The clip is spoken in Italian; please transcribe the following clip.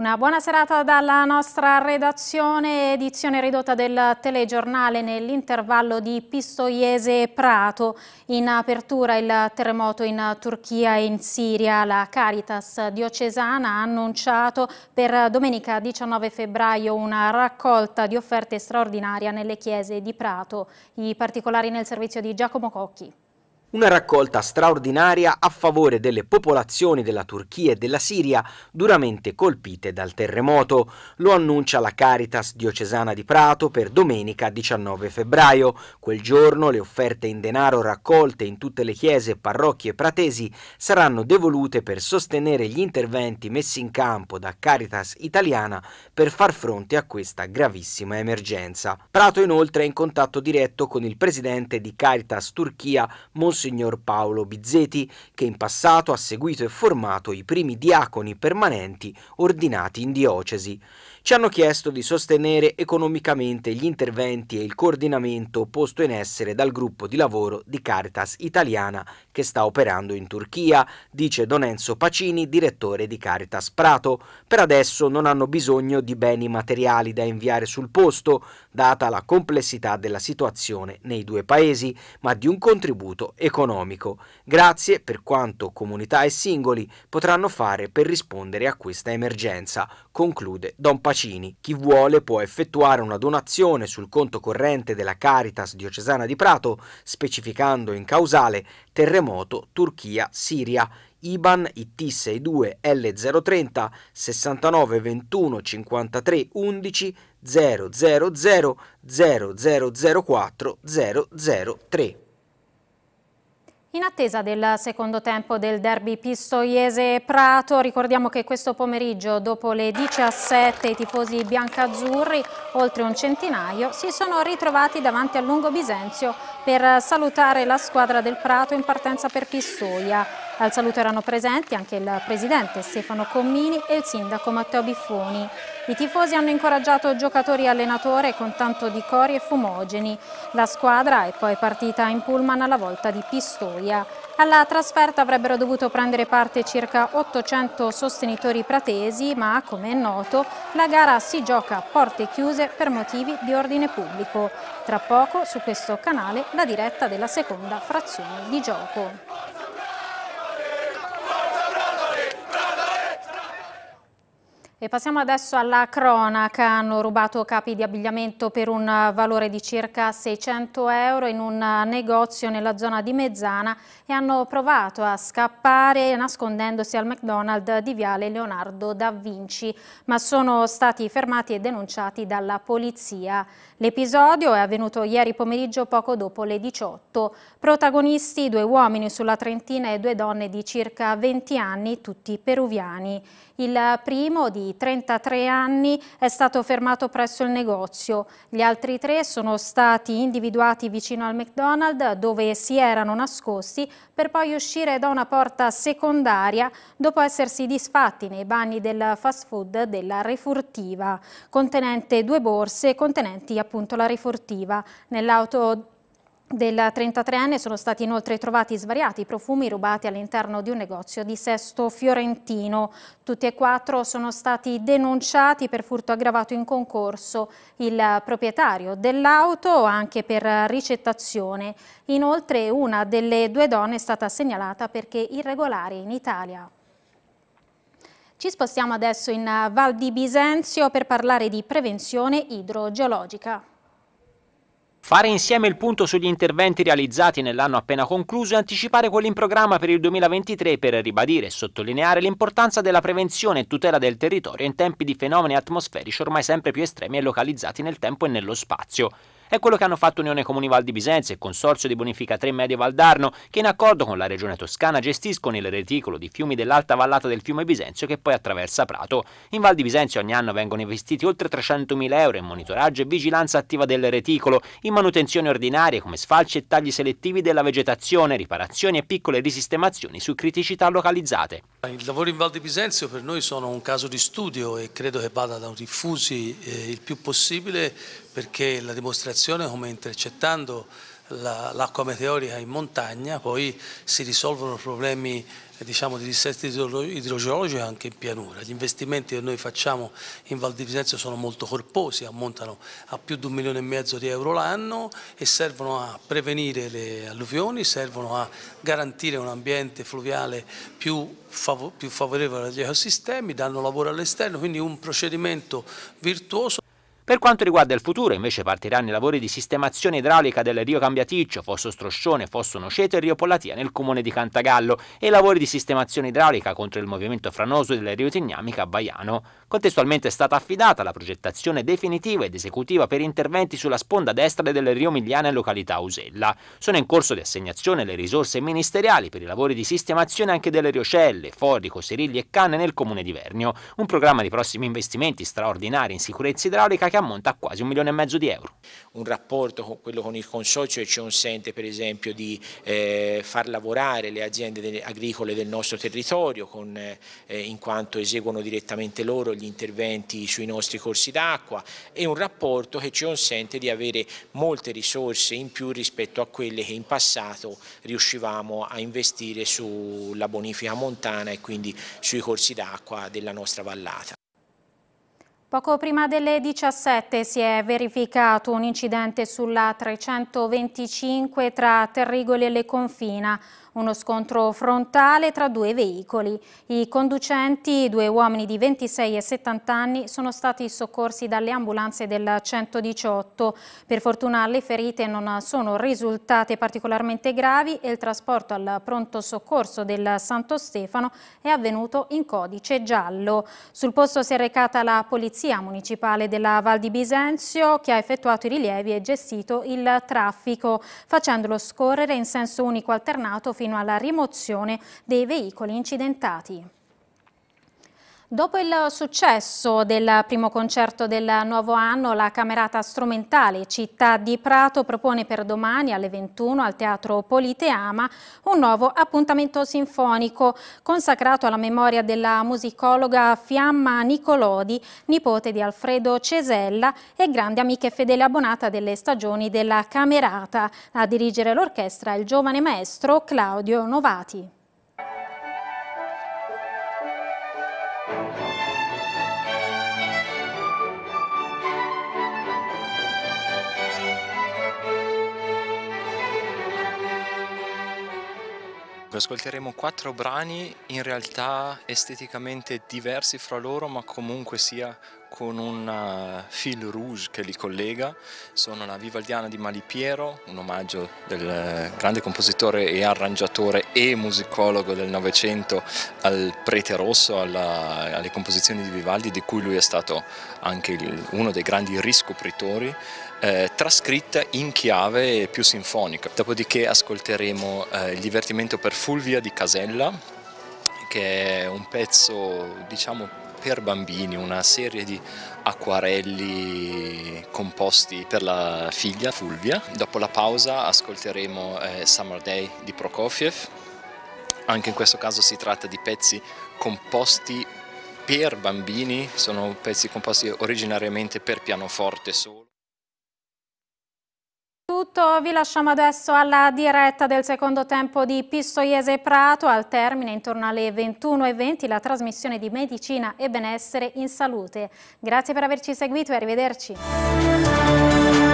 Una buona serata dalla nostra redazione, edizione ridotta del telegiornale nell'intervallo di Pistoiese Prato. In apertura il terremoto in Turchia e in Siria. La Caritas diocesana ha annunciato per domenica 19 febbraio una raccolta di offerte straordinaria nelle chiese di Prato. I particolari nel servizio di Giacomo Cocchi. Una raccolta straordinaria a favore delle popolazioni della Turchia e della Siria duramente colpite dal terremoto. Lo annuncia la Caritas diocesana di Prato per domenica 19 febbraio. Quel giorno le offerte in denaro raccolte in tutte le chiese, parrocchie e pratesi saranno devolute per sostenere gli interventi messi in campo da Caritas italiana per far fronte a questa gravissima emergenza. Prato inoltre è in contatto diretto con il presidente di Caritas Turchia, Mons Monsignor Paolo Bizzeti, che in passato ha seguito e formato i primi diaconi permanenti ordinati in diocesi ci hanno chiesto di sostenere economicamente gli interventi e il coordinamento posto in essere dal gruppo di lavoro di Caritas Italiana che sta operando in Turchia, dice Don Enzo Pacini, direttore di Caritas Prato. Per adesso non hanno bisogno di beni materiali da inviare sul posto, data la complessità della situazione nei due paesi, ma di un contributo economico. Grazie per quanto comunità e singoli potranno fare per rispondere a questa emergenza, conclude Don Pacini. Pacini. Chi vuole può effettuare una donazione sul conto corrente della Caritas diocesana di Prato, specificando in causale terremoto Turchia-Siria. IBAN IT62 L030 69 21 53 11 000 0004 003. In attesa del secondo tempo del derby Pistoiese-Prato, ricordiamo che questo pomeriggio dopo le 17 i tifosi biancazzurri, oltre un centinaio, si sono ritrovati davanti al Lungo Bisenzio per salutare la squadra del Prato in partenza per Pistoia. Al eh, saluto erano presenti anche il presidente Stefano Commini e il sindaco Matteo Biffoni. I tifosi hanno incoraggiato giocatori e allenatore con tanto di cori e fumogeni. La squadra è poi partita in pullman alla volta di Pistoia. Alla trasferta avrebbero dovuto prendere parte circa 800 sostenitori pratesi, ma come è noto la gara si gioca a porte chiuse per motivi di ordine pubblico. Tra poco su questo canale la diretta della seconda frazione di gioco. E passiamo adesso alla cronaca. Hanno rubato capi di abbigliamento per un valore di circa 600 euro in un negozio nella zona di Mezzana e hanno provato a scappare nascondendosi al McDonald's di Viale Leonardo da Vinci, ma sono stati fermati e denunciati dalla polizia. L'episodio è avvenuto ieri pomeriggio poco dopo le 18. Protagonisti due uomini sulla Trentina e due donne di circa 20 anni, tutti peruviani. Il primo di 33 anni è stato fermato presso il negozio. Gli altri tre sono stati individuati vicino al McDonald's dove si erano nascosti per poi uscire da una porta secondaria dopo essersi disfatti nei bagni del fast food della refurtiva, contenente due borse contenenti appunto la refurtiva. Nell'auto del 33enne sono stati inoltre trovati svariati profumi rubati all'interno di un negozio di Sesto Fiorentino. Tutti e quattro sono stati denunciati per furto aggravato in concorso il proprietario dell'auto anche per ricettazione. Inoltre una delle due donne è stata segnalata perché irregolare in Italia. Ci spostiamo adesso in Val di Bisenzio per parlare di prevenzione idrogeologica. Fare insieme il punto sugli interventi realizzati nell'anno appena concluso e anticipare quelli in programma per il 2023 per ribadire e sottolineare l'importanza della prevenzione e tutela del territorio in tempi di fenomeni atmosferici ormai sempre più estremi e localizzati nel tempo e nello spazio. È quello che hanno fatto Unione Comuni Val di Bisenza e Consorzio di Bonifica 3 Media Valdarno, che in accordo con la Regione Toscana gestiscono il reticolo di fiumi dell'alta vallata del fiume Bisenzio che poi attraversa Prato. In Val di Bisenzio ogni anno vengono investiti oltre 300.000 euro in monitoraggio e vigilanza attiva del reticolo, in manutenzioni ordinarie come sfalci e tagli selettivi della vegetazione, riparazioni e piccole risistemazioni su criticità localizzate. Il lavoro in Val di Bisenzio per noi sono un caso di studio e credo che vada diffusi eh, il più possibile perché la dimostrazione è come intercettando l'acqua la, meteorica in montagna poi si risolvono problemi eh, diciamo, di dissesto idro, idrogeologico anche in pianura. Gli investimenti che noi facciamo in Val di Bisenzio sono molto corposi, ammontano a più di un milione e mezzo di euro l'anno e servono a prevenire le alluvioni, servono a garantire un ambiente fluviale più, fav più favorevole agli ecosistemi, danno lavoro all'esterno, quindi un procedimento virtuoso per quanto riguarda il futuro, invece, partiranno i lavori di sistemazione idraulica del Rio Cambiaticcio, Fosso Stroscione, Fosso Noceto e Rio Pollatia nel comune di Cantagallo e i lavori di sistemazione idraulica contro il movimento franoso del Rio Tignamica a Baiano. Contestualmente è stata affidata la progettazione definitiva ed esecutiva per interventi sulla sponda destra del Rio Migliana e località Ausella. Sono in corso di assegnazione le risorse ministeriali per i lavori di sistemazione anche delle Riocelle, Forico, Serigli e Canne nel comune di Vernio, un programma di prossimi investimenti straordinari in sicurezza idraulica che ha ammonta a quasi un milione e mezzo di euro. Un rapporto con quello con il consorzio ci consente per esempio di eh, far lavorare le aziende agricole del nostro territorio con, eh, eh, in quanto eseguono direttamente loro gli interventi sui nostri corsi d'acqua e un rapporto che ci consente di avere molte risorse in più rispetto a quelle che in passato riuscivamo a investire sulla bonifica montana e quindi sui corsi d'acqua della nostra vallata. Poco prima delle 17 si è verificato un incidente sulla 325 tra Terrigoli e Le Confina. Uno scontro frontale tra due veicoli. I conducenti, due uomini di 26 e 70 anni, sono stati soccorsi dalle ambulanze del 118. Per fortuna le ferite non sono risultate particolarmente gravi e il trasporto al pronto soccorso del Santo Stefano è avvenuto in codice giallo. Sul posto si è recata la Polizia Municipale della Val di Bisenzio che ha effettuato i rilievi e gestito il traffico, facendolo scorrere in senso unico alternato fino continua la rimozione dei veicoli incidentati. Dopo il successo del primo concerto del nuovo anno, la Camerata Strumentale Città di Prato propone per domani alle 21 al Teatro Politeama un nuovo appuntamento sinfonico consacrato alla memoria della musicologa Fiamma Nicolodi, nipote di Alfredo Cesella e grande amica e fedele abbonata delle stagioni della Camerata. A dirigere l'orchestra il giovane maestro Claudio Novati. Ascolteremo quattro brani in realtà esteticamente diversi fra loro, ma comunque sia con un eh, fil rouge che li collega, sono la Vivaldiana di Malipiero, un omaggio del eh, grande compositore e arrangiatore e musicologo del Novecento al Prete Rosso, alla, alle composizioni di Vivaldi, di cui lui è stato anche il, uno dei grandi riscopritori, eh, trascritta in chiave più sinfonica. Dopodiché ascolteremo eh, Il divertimento per Fulvia di Casella, che è un pezzo diciamo per bambini, una serie di acquarelli composti per la figlia Fulvia. Dopo la pausa ascolteremo eh, Summer Day di Prokofiev. Anche in questo caso si tratta di pezzi composti per bambini, sono pezzi composti originariamente per pianoforte solo tutto, vi lasciamo adesso alla diretta del secondo tempo di Pistoiese Prato. Al termine, intorno alle 21.20, la trasmissione di Medicina e Benessere in Salute. Grazie per averci seguito e arrivederci.